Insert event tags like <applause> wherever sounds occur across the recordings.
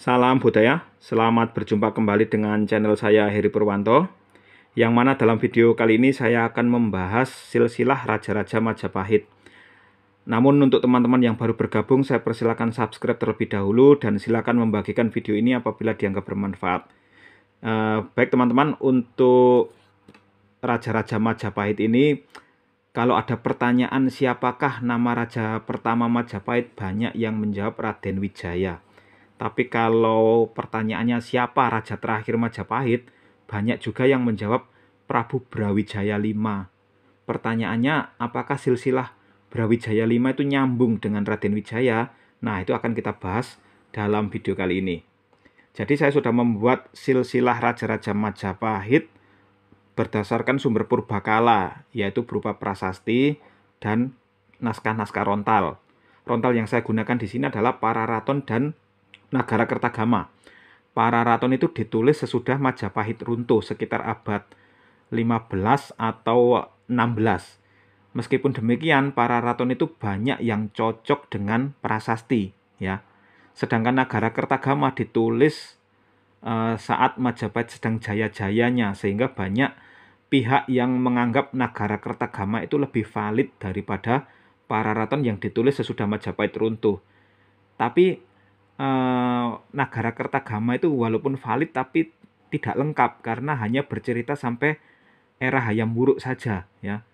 Salam budaya, selamat berjumpa kembali dengan channel saya Heri Purwanto Yang mana dalam video kali ini saya akan membahas silsilah Raja-Raja Majapahit Namun untuk teman-teman yang baru bergabung saya persilakan subscribe terlebih dahulu Dan silakan membagikan video ini apabila dianggap bermanfaat eh, Baik teman-teman untuk Raja-Raja Majapahit ini Kalau ada pertanyaan siapakah nama Raja pertama Majapahit banyak yang menjawab Raden Wijaya tapi kalau pertanyaannya siapa raja terakhir Majapahit, banyak juga yang menjawab Prabu Brawijaya V. Pertanyaannya, apakah silsilah Brawijaya V itu nyambung dengan Raden Wijaya? Nah, itu akan kita bahas dalam video kali ini. Jadi saya sudah membuat silsilah raja-raja Majapahit berdasarkan sumber purbakala, yaitu berupa prasasti dan naskah-naskah rontal. Rontal yang saya gunakan di sini adalah Pararaton dan Nagara Kertagama. Para raton itu ditulis sesudah Majapahit runtuh sekitar abad 15 atau 16. Meskipun demikian, para raton itu banyak yang cocok dengan prasasti, ya. Sedangkan Nagara Kertagama ditulis uh, saat Majapahit sedang jaya-jayanya sehingga banyak pihak yang menganggap Nagara Kertagama itu lebih valid daripada para raton yang ditulis sesudah Majapahit runtuh. Tapi Eh, Nagara Kertagama itu walaupun valid tapi tidak lengkap karena hanya bercerita sampai era Hayam Wuruk saja ya.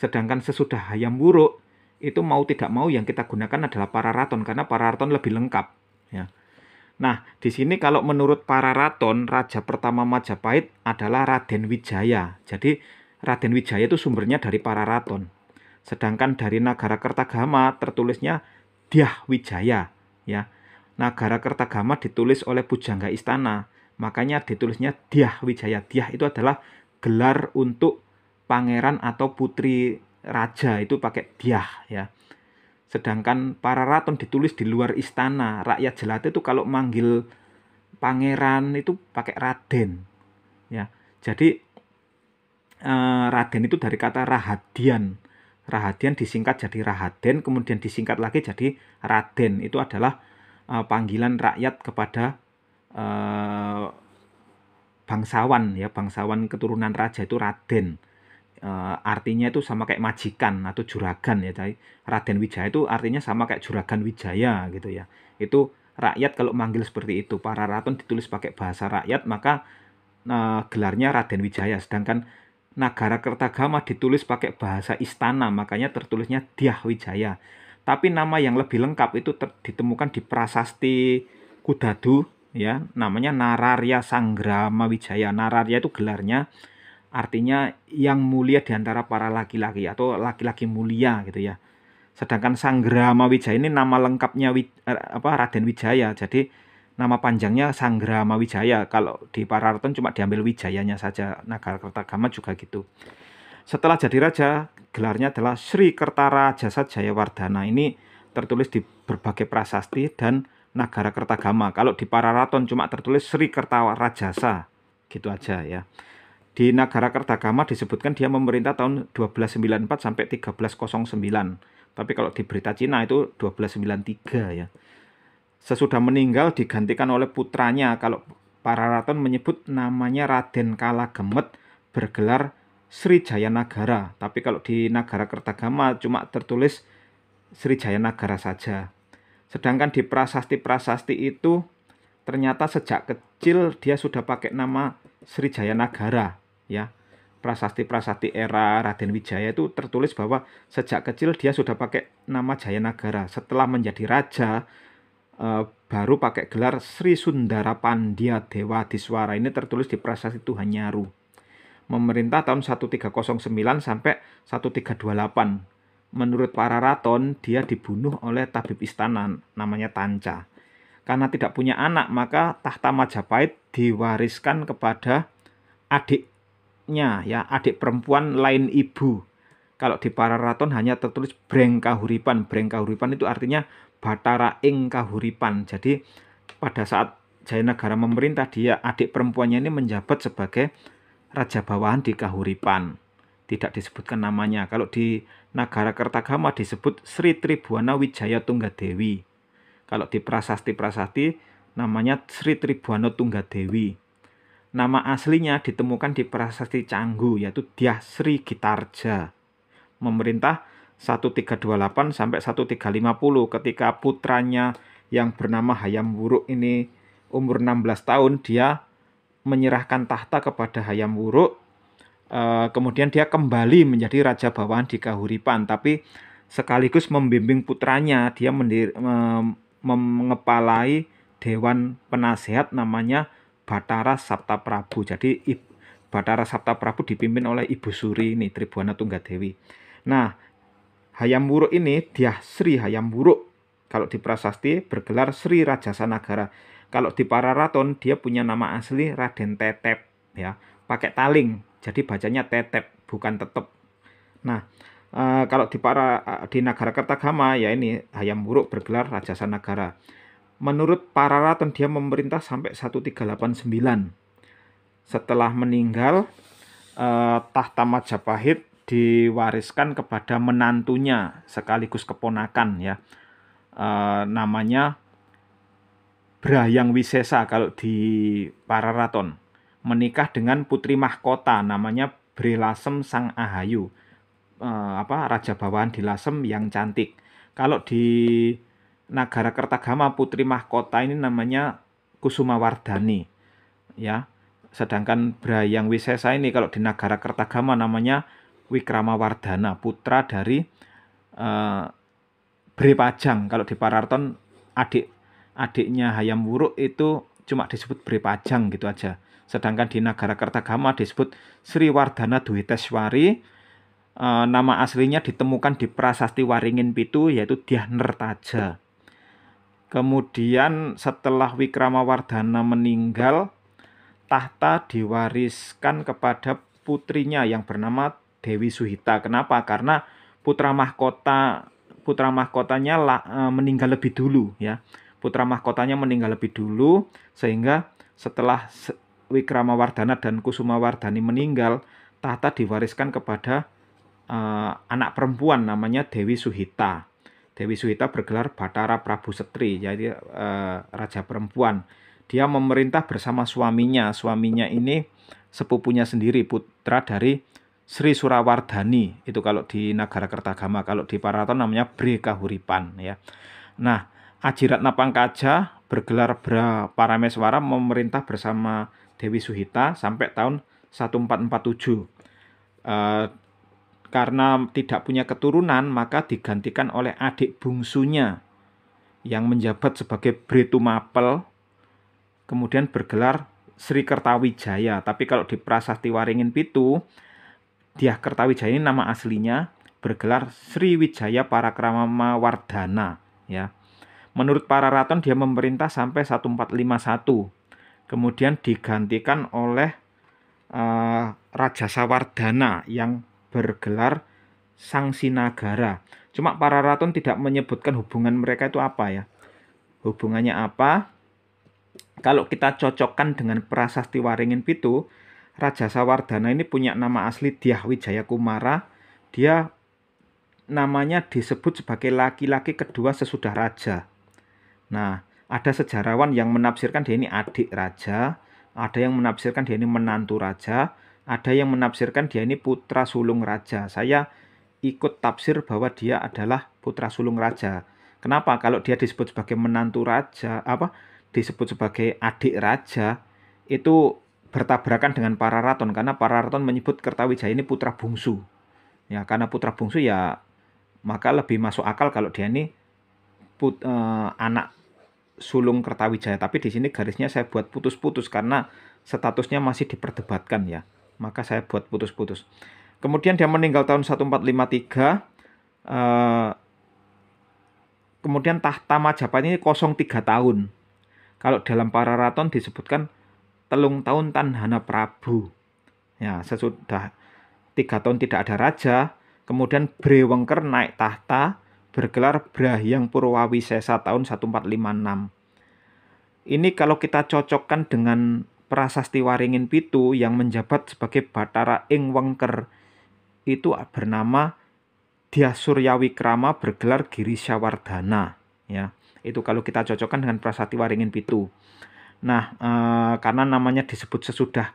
Sedangkan sesudah Hayam Wuruk itu mau tidak mau yang kita gunakan adalah Pararaton karena Pararaton lebih lengkap ya. Nah, di sini kalau menurut Pararaton raja pertama Majapahit adalah Raden Wijaya. Jadi Raden Wijaya itu sumbernya dari Pararaton. Sedangkan dari Nagara Kertagama tertulisnya Diah Wijaya ya. Nagara Kertagama ditulis oleh Pujangga Istana. Makanya ditulisnya Diah Wijaya. Diah itu adalah gelar untuk pangeran atau putri raja itu pakai Diah ya. Sedangkan para raton ditulis di luar istana. Rakyat jelata itu kalau manggil pangeran itu pakai Raden. Ya. Jadi eh, Raden itu dari kata Rahadian. Rahadian disingkat jadi Rahaden, kemudian disingkat lagi jadi Raden. Itu adalah uh, panggilan rakyat kepada uh, bangsawan ya bangsawan keturunan raja itu raden uh, artinya itu sama kayak majikan atau juragan ya jadi raden wijaya itu artinya sama kayak juragan wijaya gitu ya itu rakyat kalau manggil seperti itu para raton ditulis pakai bahasa rakyat maka uh, gelarnya raden wijaya sedangkan Nagara Kertagama ditulis pakai bahasa istana, makanya tertulisnya Diah Wijaya. Tapi nama yang lebih lengkap itu ditemukan di prasasti Kudadu ya, namanya Nararya Sanggrama Wijaya. Nararya itu gelarnya artinya yang mulia di antara para laki-laki atau laki-laki mulia gitu ya. Sedangkan Sanggrama Wijaya ini nama lengkapnya eh, apa Raden Wijaya. Jadi nama panjangnya Sanggrama Wijaya. Kalau di Pararaton cuma diambil Wijayanya saja. Kertagama juga gitu. Setelah jadi raja, gelarnya adalah Sri Kertara Jasa Jayawardana. Ini tertulis di berbagai prasasti dan negara Kertagama. Kalau di Pararaton cuma tertulis Sri Kertara Jasa. Gitu aja ya. Di negara Kertagama disebutkan dia memerintah tahun 1294 sampai 1309. Tapi kalau di berita Cina itu 1293 ya. Sesudah meninggal digantikan oleh putranya kalau Pararaton menyebut namanya Raden Kala Gemet bergelar Sri Jayanagara, tapi kalau di Nagara Kertagama cuma tertulis Sri Jayanagara saja. Sedangkan di prasasti-prasasti itu ternyata sejak kecil dia sudah pakai nama Sri Jayanagara, ya. Prasasti-prasasti era Raden Wijaya itu tertulis bahwa sejak kecil dia sudah pakai nama Jayanagara. Setelah menjadi raja, eh, baru pakai gelar Sri Sundara Pandya Dewa Diswara. Ini tertulis di prasasti Tuhan Nyaru memerintah tahun 1309 sampai 1328. Menurut para raton, dia dibunuh oleh tabib istana namanya Tanca. Karena tidak punya anak, maka tahta Majapahit diwariskan kepada adiknya, ya adik perempuan lain ibu. Kalau di para raton hanya tertulis Breng Kahuripan. Breng Kahuripan itu artinya Batara Ing Kahuripan. Jadi pada saat Negara memerintah, dia adik perempuannya ini menjabat sebagai raja bawahan di Kahuripan. Tidak disebutkan namanya. Kalau di negara Kertagama disebut Sri Tribuana Wijaya Tunggadewi. Kalau di prasasti-prasasti namanya Sri Tribuana Tunggadewi. Nama aslinya ditemukan di prasasti Canggu yaitu Diah Sri Gitarja. Memerintah 1328 sampai 1350 ketika putranya yang bernama Hayam Wuruk ini umur 16 tahun dia menyerahkan tahta kepada Hayam Wuruk. Eh, kemudian dia kembali menjadi raja bawahan di Kahuripan, tapi sekaligus membimbing putranya. Dia mendir, mengepalai dewan penasehat namanya Batara Sabta Prabu. Jadi Batara Sabta Prabu dipimpin oleh Ibu Suri ini Tribuana Tunggadewi. Nah, Hayam Wuruk ini dia Sri Hayam Wuruk kalau di prasasti bergelar Sri Rajasa Nagara kalau di Pararaton dia punya nama asli Raden Tetep ya, pakai taling. Jadi bacanya Tetep bukan Tetep. Nah, e, kalau di para eh, di negara Kertagama ya ini Hayam Wuruk bergelar Raja Sanagara. Menurut Pararaton dia memerintah sampai 1389. Setelah meninggal e, tahta Majapahit diwariskan kepada menantunya sekaligus keponakan ya. namanya Brayang Wisesa kalau di Pararaton menikah dengan putri mahkota namanya Brelasem Sang Ahayu eh, apa raja bawahan di Lasem yang cantik kalau di Nagara Kertagama putri mahkota ini namanya Kusuma Kusumawardhani ya sedangkan Brayang Wisesa ini kalau di Nagara Kertagama namanya Wikrama Wardhana putra dari eh, Bre Pajang kalau di Pararaton adik adiknya Hayam Wuruk itu cuma disebut Bre Pajang gitu aja. Sedangkan di negara Kertagama disebut Sri Wardana Duiteswari. E, nama aslinya ditemukan di Prasasti Waringin Pitu yaitu Diah Nertaja. Kemudian setelah Wikrama Wardana meninggal, tahta diwariskan kepada putrinya yang bernama Dewi Suhita. Kenapa? Karena putra mahkota putra mahkotanya e, meninggal lebih dulu ya putra mahkotanya meninggal lebih dulu sehingga setelah Wikrama Wardana dan Kusuma Wardani meninggal tahta diwariskan kepada uh, anak perempuan namanya Dewi Suhita. Dewi Suhita bergelar Batara Prabu Setri jadi uh, eh, raja perempuan. Dia memerintah bersama suaminya. Suaminya ini sepupunya sendiri putra dari Sri Surawardhani itu kalau di Nagarakerta Kertagama kalau di Paraton namanya Bri ya. Nah, Ajiratna Pangkaja bergelar Bra Parameswara memerintah bersama Dewi Suhita sampai tahun 1447. Uh, eh, karena tidak punya keturunan, maka digantikan oleh adik bungsunya yang menjabat sebagai Britu Mapel, kemudian bergelar Sri Kertawijaya. Tapi kalau di Prasasti Waringin Pitu, dia Kertawijaya ini nama aslinya bergelar Sri Wijaya Parakrama Wardana, ya. Menurut para raton dia memerintah sampai 1451. Kemudian digantikan oleh uh, Raja Sawardana yang bergelar Sang Sinagara. Cuma para raton tidak menyebutkan hubungan mereka itu apa ya. Hubungannya apa? Kalau kita cocokkan dengan prasasti Waringin Pitu, Raja Sawardana ini punya nama asli Diah Wijaya Kumara. Dia namanya disebut sebagai laki-laki kedua sesudah raja. Nah, ada sejarawan yang menafsirkan dia ini adik raja, ada yang menafsirkan dia ini menantu raja, ada yang menafsirkan dia ini putra sulung raja. Saya ikut tafsir bahwa dia adalah putra sulung raja. Kenapa? Kalau dia disebut sebagai menantu raja, apa disebut sebagai adik raja, itu bertabrakan dengan para raton karena para raton menyebut Kertawijaya ini putra bungsu. Ya, karena putra bungsu ya maka lebih masuk akal kalau dia ini put, eh, anak sulung Kertawijaya tapi di sini garisnya saya buat putus-putus karena statusnya masih diperdebatkan ya maka saya buat putus-putus kemudian dia meninggal tahun 1453 eh, kemudian tahta Majapahit ini kosong tiga tahun kalau dalam para raton disebutkan telung tahun Tanhana Prabu ya sesudah tiga tahun tidak ada raja kemudian Brewengker naik tahta bergelar Brahyang Purwawisesa tahun 1456. Ini kalau kita cocokkan dengan Prasasti Waringin Pitu yang menjabat sebagai Batara Ing Wengker itu bernama Dia Suryawikrama bergelar Girisyawardana ya. Itu kalau kita cocokkan dengan Prasasti Waringin Pitu. Nah, eh, karena namanya disebut sesudah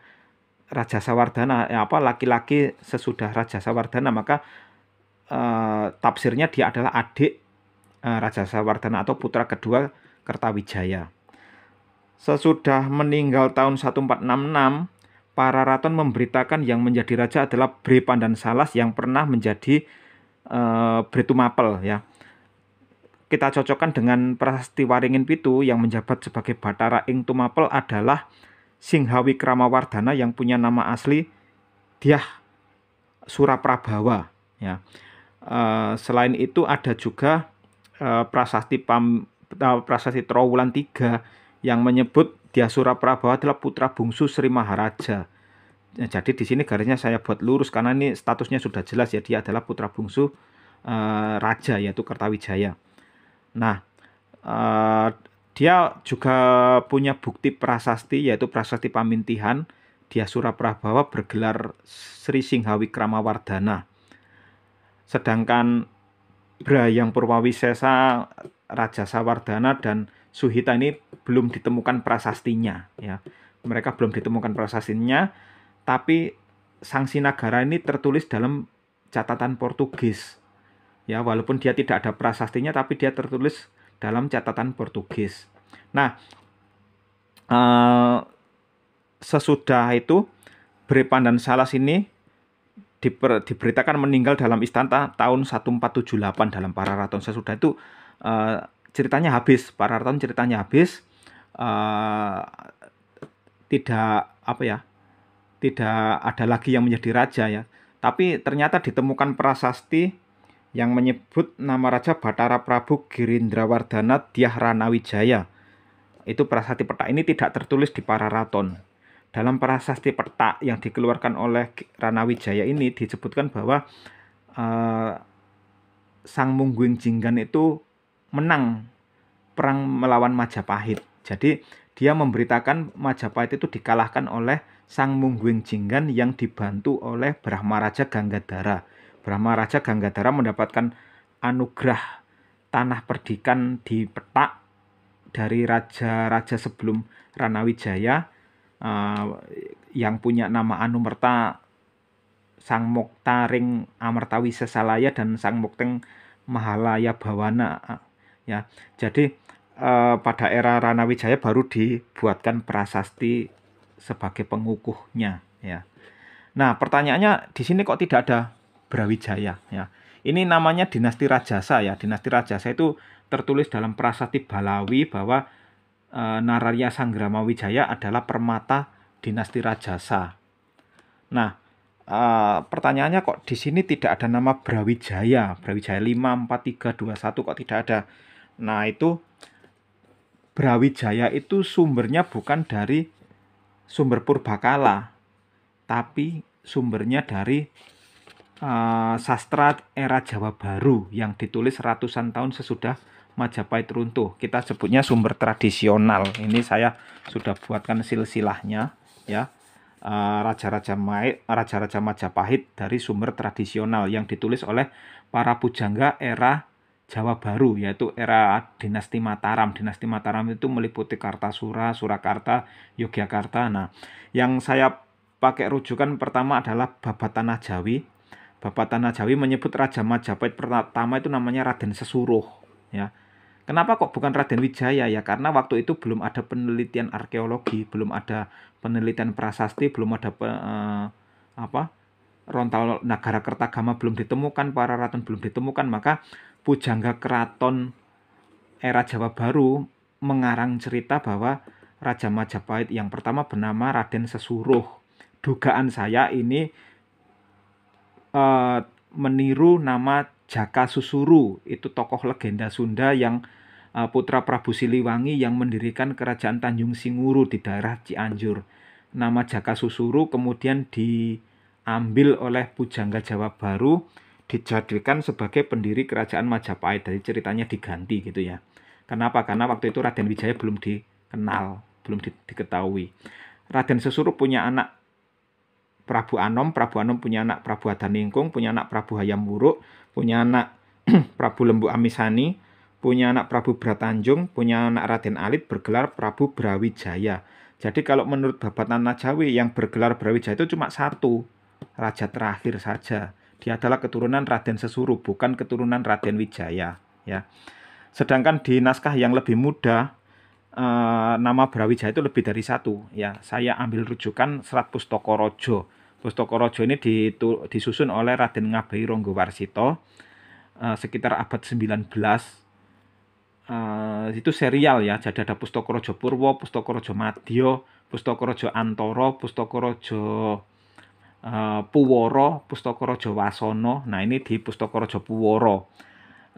Raja Sawardana, ya eh, apa laki-laki sesudah Raja Sawardana, maka Eh, tafsirnya dia adalah adik eh, Raja Sawardana atau putra kedua Kertawijaya. Sesudah meninggal tahun 1466, para raton memberitakan yang menjadi raja adalah Bre Salas yang pernah menjadi eh, Bre ya. Kita cocokkan dengan Prasasti Waringin Pitu yang menjabat sebagai Batara Ing Tumapel adalah Singhawi Kramawardana yang punya nama asli Diah Suraprabawa ya. Eh, selain itu ada juga uh, prasasti Pam, uh, prasasti Trowulan tiga yang menyebut Diasura Prabawa adalah putra bungsu Sri Maharaja. Nah, jadi di sini garisnya saya buat lurus karena ini statusnya sudah jelas ya dia adalah putra bungsu uh, raja yaitu Kertawijaya. Nah, uh, dia juga punya bukti prasasti yaitu prasasti Pamintihan Diasura Prabawa bergelar Sri Singhawi Kramawardana Sedangkan Bra yang Purwawisesa, Raja Sawardana dan Suhita ini belum ditemukan prasastinya ya. Mereka belum ditemukan prasastinya, tapi Sang Sinagara ini tertulis dalam catatan Portugis. Ya, walaupun dia tidak ada prasastinya tapi dia tertulis dalam catatan Portugis. Nah, eh, sesudah itu Brepan dan Salas ini diper, diberitakan meninggal dalam istana tahun 1478 dalam para raton sesudah itu uh, ceritanya habis para raton ceritanya habis uh, tidak apa ya tidak ada lagi yang menjadi raja ya tapi ternyata ditemukan prasasti yang menyebut nama raja Batara Prabu Girindrawardana Diah Itu prasasti peta ini tidak tertulis di para raton dalam prasasti pertak yang dikeluarkan oleh Ranawijaya ini disebutkan bahwa uh, Sang Mungguing Jinggan itu menang perang melawan Majapahit. Jadi dia memberitakan Majapahit itu dikalahkan oleh Sang Mungguing Jinggan yang dibantu oleh Brahma Raja Ganggadara. Brahma Raja Ganggadara mendapatkan anugerah tanah perdikan di petak dari raja-raja sebelum Ranawijaya uh, yang punya nama Anumerta Sang Moktaring Amertawi Sesalaya dan Sang Mokteng Mahalaya Bawana ya. Jadi uh, pada era Ranawijaya baru dibuatkan prasasti sebagai pengukuhnya ya. Nah, pertanyaannya di sini kok tidak ada Brawijaya ya. Ini namanya dinasti Rajasa ya. Dinasti Rajasa itu tertulis dalam prasasti Balawi bahwa e, Nararya Sanggrama Wijaya adalah permata dinasti Rajasa. Nah, e, pertanyaannya kok di sini tidak ada nama Brawijaya, Brawijaya 5, 4, 3, 2, 1 kok tidak ada. Nah, itu Brawijaya itu sumbernya bukan dari sumber purbakala, tapi sumbernya dari e, sastra era Jawa Baru yang ditulis ratusan tahun sesudah Majapahit runtuh. Kita sebutnya sumber tradisional. Ini saya sudah buatkan silsilahnya ya. Eh, raja-raja Raja-raja Majapahit dari sumber tradisional yang ditulis oleh para pujangga era Jawa Baru yaitu era dinasti Mataram. Dinasti Mataram itu meliputi Kartasura, Surakarta, Yogyakarta. Nah, yang saya pakai rujukan pertama adalah Babat Tanah Jawi. Babat Tanah Jawi menyebut Raja Majapahit pertama itu namanya Raden Sesuruh ya. Kenapa kok bukan Raden Wijaya ya? Karena waktu itu belum ada penelitian arkeologi, belum ada penelitian prasasti, belum ada pe, eh, apa rontal Nagara Kertagama belum ditemukan, para raton belum ditemukan, maka pujangga keraton era Jawa Baru mengarang cerita bahwa Raja Majapahit yang pertama bernama Raden Sesuruh. Dugaan saya ini eh, meniru nama Jaka Susuru itu tokoh legenda Sunda yang eh, putra Prabu Siliwangi yang mendirikan kerajaan Tanjung Singuru di daerah Cianjur. Nama Jaka Susuru kemudian diambil oleh pujangga Jawa Baru dijadikan sebagai pendiri kerajaan Majapahit. Jadi ceritanya diganti gitu ya. Kenapa? Karena waktu itu Raden Wijaya belum dikenal, belum di, diketahui. Raden Susuru punya anak Prabu Anom, Prabu Anom punya anak Prabu Adaningkung, punya anak Prabu Hayam Wuruk, punya anak <clears throat> Prabu Lembu Amisani, punya anak Prabu Bratanjung, punya anak Raden Alit bergelar Prabu Brawijaya. Jadi kalau menurut Babat Tanah Jawi yang bergelar Brawijaya itu cuma satu, raja terakhir saja. Dia adalah keturunan Raden Sesuru, bukan keturunan Raden Wijaya. Ya. Sedangkan di naskah yang lebih muda, eh, nama Brawijaya itu lebih dari satu. Ya, saya ambil rujukan Serat Pustoko Rojo Pustokorojo ini ditu, disusun oleh Raden Ngabai Ronggowarsito uh, eh, sekitar abad 19 uh, eh, itu serial ya jadi ada Pustokorojo Purwo, Pustokorojo Madya, Pustokorojo Antara, Pustokorojo eh, Puworo, Pustokorojo Wasono. Wasono. Nah, ini di Pustokorojo Puworo,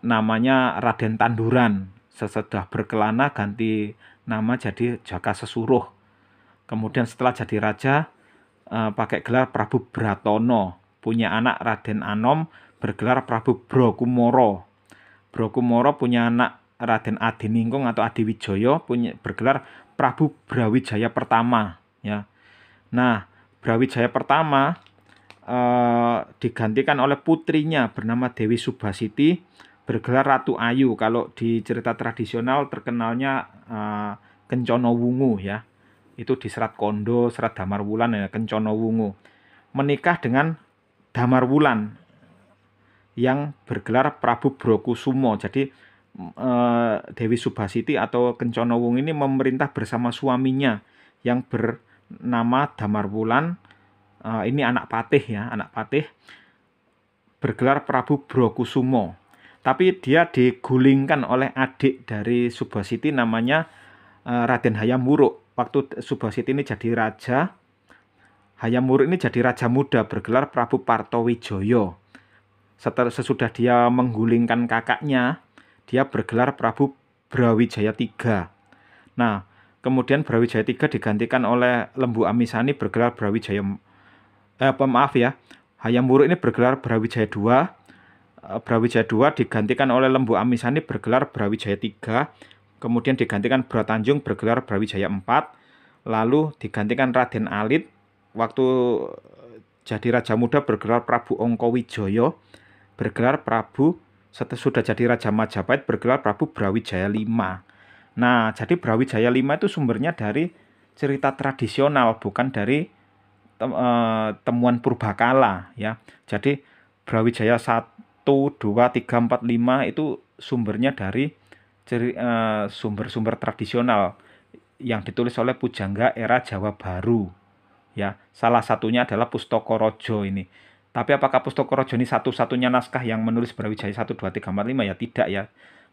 Namanya Raden Tanduran. sesudah berkelana ganti nama jadi Jaka Sesuruh. Kemudian setelah jadi raja uh, pakai gelar Prabu Bratono, punya anak Raden Anom bergelar Prabu Brokumoro. Brokumoro punya anak Raden Adiningkung atau Adiwijoyo punya bergelar Prabu Brawijaya pertama ya. Nah, Brawijaya pertama eh, digantikan oleh putrinya bernama Dewi Subasiti bergelar Ratu Ayu kalau di cerita tradisional terkenalnya eh, Kencono Wungu ya itu di Serat Kondo, Serat Damarwulan, ya, Kencono Wungu. Menikah dengan damar wulan yang bergelar Prabu Brokusumo. Jadi eh, Dewi Subhasiti atau Kencono Wungu ini memerintah bersama suaminya yang bernama Damarwulan. Eh, ini anak patih ya, anak patih bergelar Prabu Brokusumo. Tapi dia digulingkan oleh adik dari Subhasiti, namanya eh, Raden Hayam Wuruk Waktu Subhasit ini jadi raja, Hayam Hayamuru ini jadi raja muda bergelar Prabu Partowijoyo. Setelah sesudah dia menggulingkan kakaknya, dia bergelar Prabu Brawijaya III. Nah, kemudian Brawijaya III digantikan oleh Lembu Amisani bergelar Brawijaya eh maaf ya, Hayam Hayamuru ini bergelar Brawijaya II. Eh, Brawijaya II digantikan oleh Lembu Amisani bergelar Brawijaya III. Kemudian digantikan Bratanjung bergelar Brawijaya IV lalu digantikan Raden Alit waktu eh, jadi raja muda bergelar Prabu Ongkowijoyo bergelar Prabu sudah jadi raja Majapahit bergelar Prabu Brawijaya V nah jadi Brawijaya V itu sumbernya dari cerita tradisional bukan dari eh, temuan purbakala ya jadi Brawijaya 1 2 3 4 5 itu sumbernya dari eh, sumber-sumber tradisional yang ditulis oleh Pujangga era Jawa Baru. Ya, salah satunya adalah Pustoko Rojo ini. Tapi apakah Pustoko Rojo ini satu-satunya naskah yang menulis Brawijaya 1, 2, 3, 4, 5? Ya tidak ya.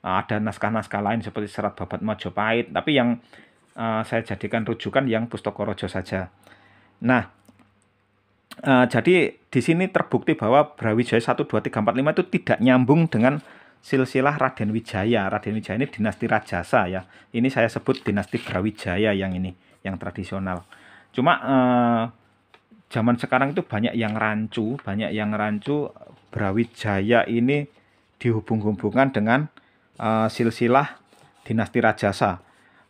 Nah, Ada naskah-naskah lain seperti Serat Babat Majapahit. Tapi yang uh, saya jadikan rujukan yang Pustoko Rojo saja. Nah, uh, jadi di sini terbukti bahwa Brawijaya 1, 2, 3, 4, 5 itu tidak nyambung dengan silsilah Raden Wijaya. Raden Wijaya ini dinasti Rajasa ya. Ini saya sebut dinasti Brawijaya yang ini, yang tradisional. Cuma eh, zaman sekarang itu banyak yang rancu, banyak yang rancu Brawijaya ini dihubung-hubungkan dengan eh, silsilah dinasti Rajasa.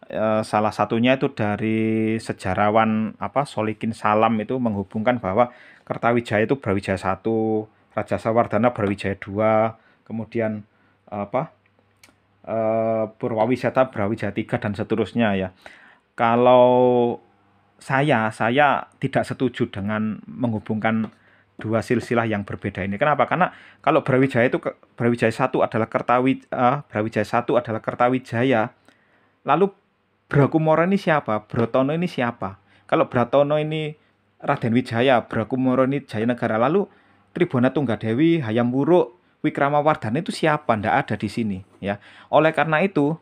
Eh, salah satunya itu dari sejarawan apa Solikin Salam itu menghubungkan bahwa Kertawijaya itu Brawijaya satu, Rajasa Wardana Brawijaya 2, kemudian apa uh, Purwawisata Brawijaya dan seterusnya ya. Kalau saya saya tidak setuju dengan menghubungkan dua silsilah yang berbeda ini. Kenapa? Karena kalau Brawijaya itu Brawijaya satu adalah Kertawi uh, Brawijaya satu adalah Kertawijaya. Lalu Brakumoro ini siapa? Brotono ini siapa? Kalau Bratono ini Raden Wijaya, Brakumoro ini Jaya Negara. Lalu Tribona Tunggadewi, Hayam Wuruk, Wikrama Wardana itu siapa? Tidak ada di sini. Ya. Oleh karena itu,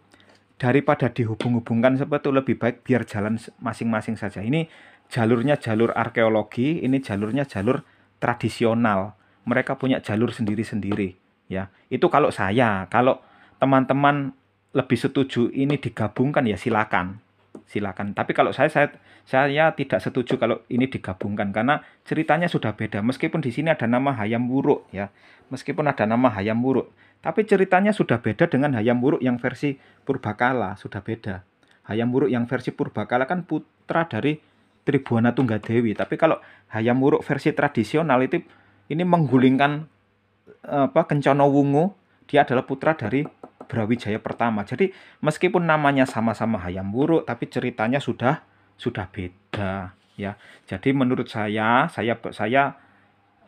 daripada dihubung-hubungkan seperti itu lebih baik biar jalan masing-masing saja. Ini jalurnya jalur arkeologi, ini jalurnya jalur tradisional. Mereka punya jalur sendiri-sendiri, ya. Itu kalau saya, kalau teman-teman lebih setuju ini digabungkan ya silakan silakan Tapi kalau saya saya saya tidak setuju kalau ini digabungkan karena ceritanya sudah beda. Meskipun di sini ada nama Hayam Wuruk ya, meskipun ada nama Hayam Wuruk, tapi ceritanya sudah beda dengan Hayam Wuruk yang versi Purbakala sudah beda. Hayam Wuruk yang versi Purbakala kan putra dari Tribuana Tunggadewi. Tapi kalau Hayam Wuruk versi tradisional itu ini menggulingkan eh, apa Kencono Wungu, dia adalah putra dari Brawijaya pertama. Jadi meskipun namanya sama-sama Hayam Wuruk tapi ceritanya sudah sudah beda ya. Jadi menurut saya saya saya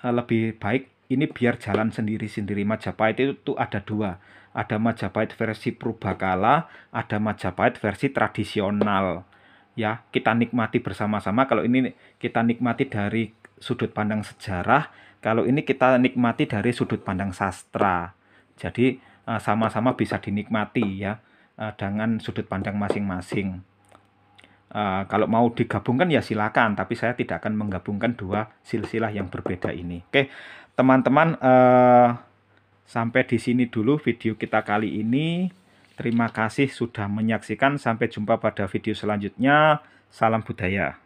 eh, lebih baik ini biar jalan sendiri-sendiri Majapahit itu, itu ada dua. Ada Majapahit versi Prubakala, ada Majapahit versi tradisional. Ya, kita nikmati bersama-sama. Kalau ini kita nikmati dari sudut pandang sejarah, kalau ini kita nikmati dari sudut pandang sastra. Jadi Eh, sama-sama bisa dinikmati ya eh, dengan sudut pandang masing-masing. Eh, kalau mau digabungkan ya silakan, tapi saya tidak akan menggabungkan dua silsilah yang berbeda ini. Oke, teman-teman sampai di sini dulu video kita kali ini. Terima kasih sudah menyaksikan. Sampai jumpa pada video selanjutnya. Salam budaya.